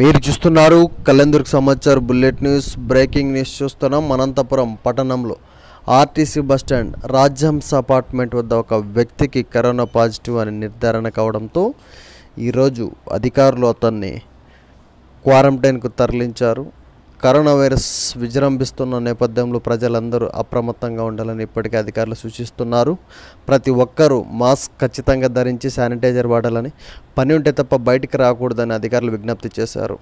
మీరు చూస్తున్నారు కల్లెందుకు Samachar bullet news breaking news చూస్తున్నాం అనంతపురం పట్టణంలో ఆర్టీసీ బస్టాండ్ రాజ్యంస అపార్ట్మెంట్ వద్ద ఒక వ్యక్తికి కరోనా పాజిటివ్ అని నిర్ధారణ కావడంతో ఈరోజు అధికారులు అతన్ని క్వారంటైన్కు తరలించారు కరోనా వైరస్ విజృంభిస్తున్న నేపథ్యంలో ప్రజలందరూ అప్రమత్తంగా ఉండాలని ఇప్పటికే అధికారులు సూచిస్తున్నారు ప్రతి ఒక్కరూ మాస్క్ ఖచ్చితంగా ధరించి శానిటైజర్ వాడాలని పని ఉంటే తప్ప బయటికి రాకూడదని అధికారులు విజ్ఞప్తి చేశారు